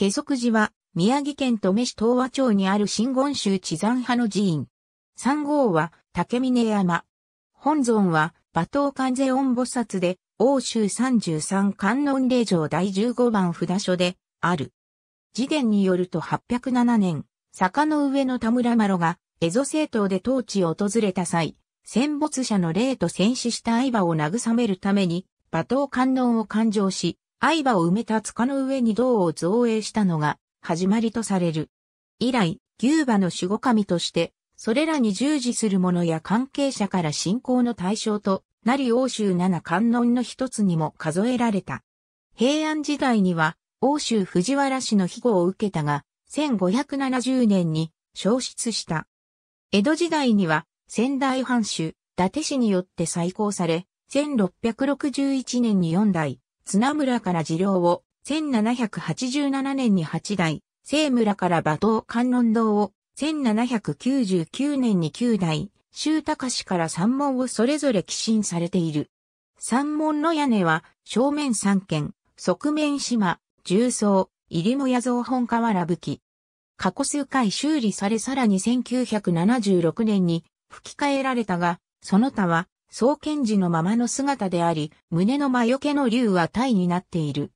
下足寺は、宮城県登米市東和町にある真言宗地山派の寺院。三号は、竹峰山。本尊は、馬頭観世音菩薩で、欧州三十三観音霊場第十五番札所で、ある。自伝によると807年、坂の上の田村麻呂が、江戸政党で当地を訪れた際、戦没者の霊と戦死した相場を慰めるために、馬頭観音を勘定し、相場を埋めた塚の上に銅を造営したのが始まりとされる。以来、牛馬の守護神として、それらに従事する者や関係者から信仰の対象となり欧州七観音の一つにも数えられた。平安時代には、欧州藤原氏の庇護を受けたが、1570年に消失した。江戸時代には、仙台藩主、伊達氏によって再興され、1661年に4代、綱村から治郎を、1787年に八代、聖村から馬頭観音堂を、1799年に九代、周高氏から三門をそれぞれ寄進されている。三門の屋根は、正面三軒、側面島、重層、入も屋造本河原武器。過去数回修理されさらに1976年に吹き替えられたが、その他は創建時のままの姿であり、胸の魔除けの竜は体になっている。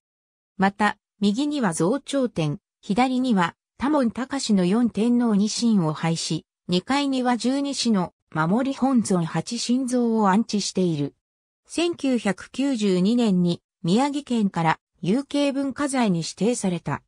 また、右には増長天、左には多門隆の四天皇二神を廃止、二階には十二子の守り本尊八神像を安置している。1992年に宮城県から有形文化財に指定された。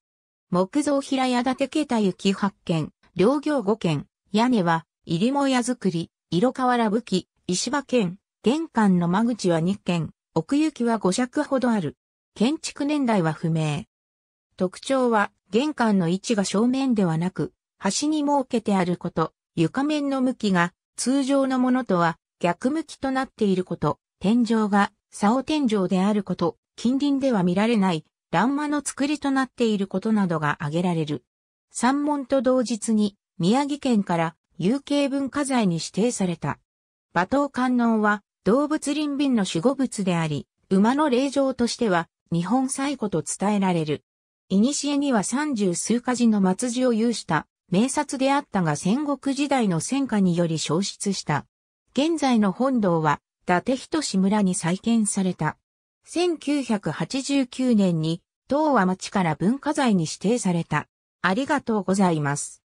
木造平屋建て桁雪発見、両行五軒、屋根は入りもや作り、色瓦武器、石破県、玄関の間口は2軒、奥行きは5尺ほどある。建築年代は不明。特徴は、玄関の位置が正面ではなく、端に設けてあること、床面の向きが通常のものとは逆向きとなっていること、天井が竿天井であること、近隣では見られない欄間の作りとなっていることなどが挙げられる。山門と同日に宮城県から有形文化財に指定された。馬頭観音は動物林便の守護物であり、馬の霊場としては日本最古と伝えられる。古には三十数家字の末字を有した名刹であったが戦国時代の戦火により消失した。現在の本堂は伊達人志村に再建された。1989年に東和町から文化財に指定された。ありがとうございます。